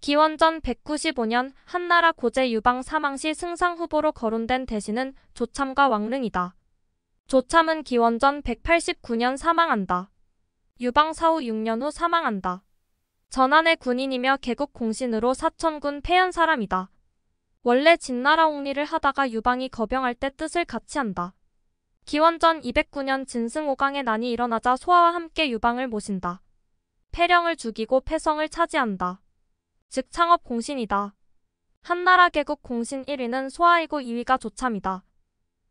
기원전 195년 한나라 고제 유방 사망 시 승상 후보로 거론된 대신은 조참과 왕릉이다. 조참은 기원전 189년 사망한다. 유방 사후 6년 후 사망한다. 전한의 군인이며 개국 공신으로 사천군 폐연 사람이다. 원래 진나라 옹리를 하다가 유방이 거병할 때 뜻을 같이 한다. 기원전 209년 진승오강의 난이 일어나자 소아와 함께 유방을 모신다. 폐령을 죽이고 폐성을 차지한다. 즉 창업 공신이다. 한나라 개국 공신 1위는 소아이고 2위가 조참이다.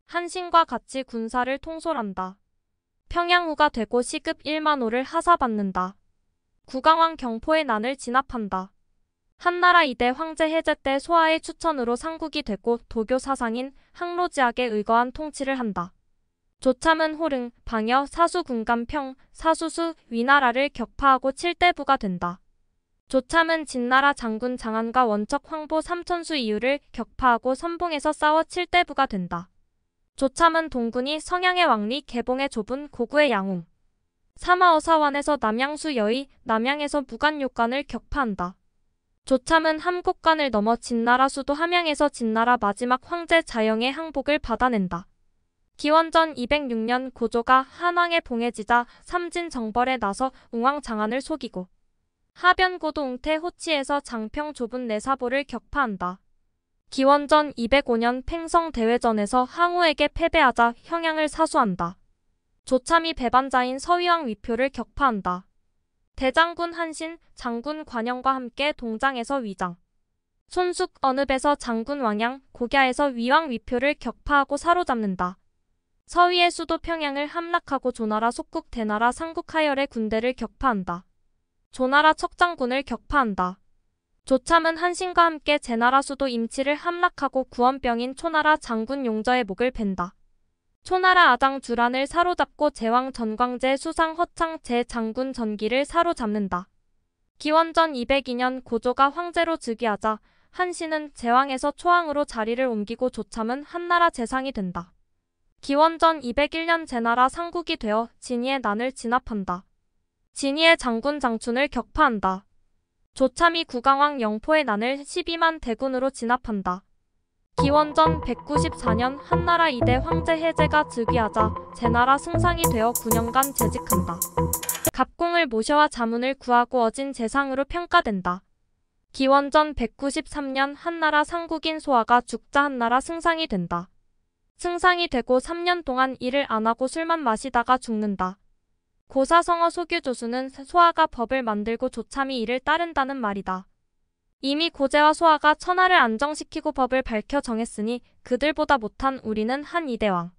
한신과 같이 군사를 통솔한다. 평양후가 되고 시급 1만호를 하사받는다. 구강왕 경포의 난을 진압한다. 한나라 이대 황제 해제 때 소아의 추천으로 상국이 되고 도교 사상인 항로지학에 의거한 통치를 한다. 조참은 호릉, 방여, 사수 군감평 사수수, 위나라를 격파하고 7대부가 된다. 조참은 진나라 장군 장안과 원척 황보 삼천수 이유를 격파하고 선봉에서 싸워 칠대부가 된다. 조참은 동군이 성양의 왕리, 개봉의 좁은 고구의 양웅, 사마어사원에서 남양수 여의, 남양에서 무관요관을 격파한다. 조참은 함곡관을 넘어 진나라 수도 함양에서 진나라 마지막 황제 자영의 항복을 받아낸다. 기원전 206년 고조가 한왕에 봉해지자 삼진 정벌에 나서 웅왕 장안을 속이고 하변고도 웅태 호치에서 장평 좁은 내사보를 격파한다. 기원전 205년 팽성 대회전에서 항우에게 패배하자 형양을 사수한다. 조참이 배반자인 서위왕 위표를 격파한다. 대장군 한신, 장군 관영과 함께 동장에서 위장, 손숙 언읍에서 장군 왕양, 고갸에서 위왕 위표를 격파하고 사로잡는다. 서위의 수도 평양을 함락하고 조나라 속국 대나라 상국 하열의 군대를 격파한다. 조나라 척장군을 격파한다. 조참은 한신과 함께 제나라 수도 임치를 함락하고 구원병인 초나라 장군 용저의 목을 벤다. 초나라 아장 주란을 사로잡고 제왕 전광제 수상 허창 제장군 전기를 사로잡는다. 기원전 202년 고조가 황제로 즉위하자 한신은 제왕에서 초왕으로 자리를 옮기고 조참은 한나라 재상이 된다. 기원전 201년 제나라 상국이 되어 진이의 난을 진압한다. 진이의 장군 장춘을 격파한다. 조참이 구강왕 영포의 난을 12만 대군으로 진압한다. 기원전 194년 한나라 이대 황제 해제가 즉위하자 제나라 승상이 되어 9년간 재직한다. 갑공을 모셔와 자문을 구하고 어진 재상으로 평가된다. 기원전 193년 한나라 상국인 소아가 죽자 한나라 승상이 된다. 승상이 되고 3년 동안 일을 안 하고 술만 마시다가 죽는다. 고사성어 소규조수는 소아가 법을 만들고 조참이 이를 따른다는 말이다. 이미 고제와 소아가 천하를 안정시키고 법을 밝혀 정했으니 그들보다 못한 우리는 한 이대왕.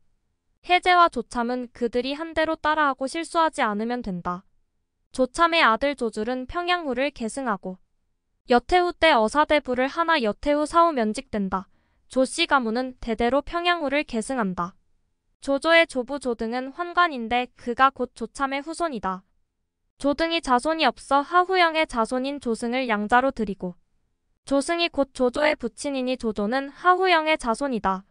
해제와 조참은 그들이 한대로 따라하고 실수하지 않으면 된다. 조참의 아들 조줄은 평양후를 계승하고 여태후 때 어사대부를 하나 여태후 사후 면직된다. 조씨 가문은 대대로 평양후를 계승한다. 조조의 조부 조등은 환관인데 그가 곧 조참의 후손이다. 조등이 자손이 없어 하후영의 자손인 조승을 양자로 드리고 조승이 곧 조조의 부친이니 조조는 하후영의 자손이다.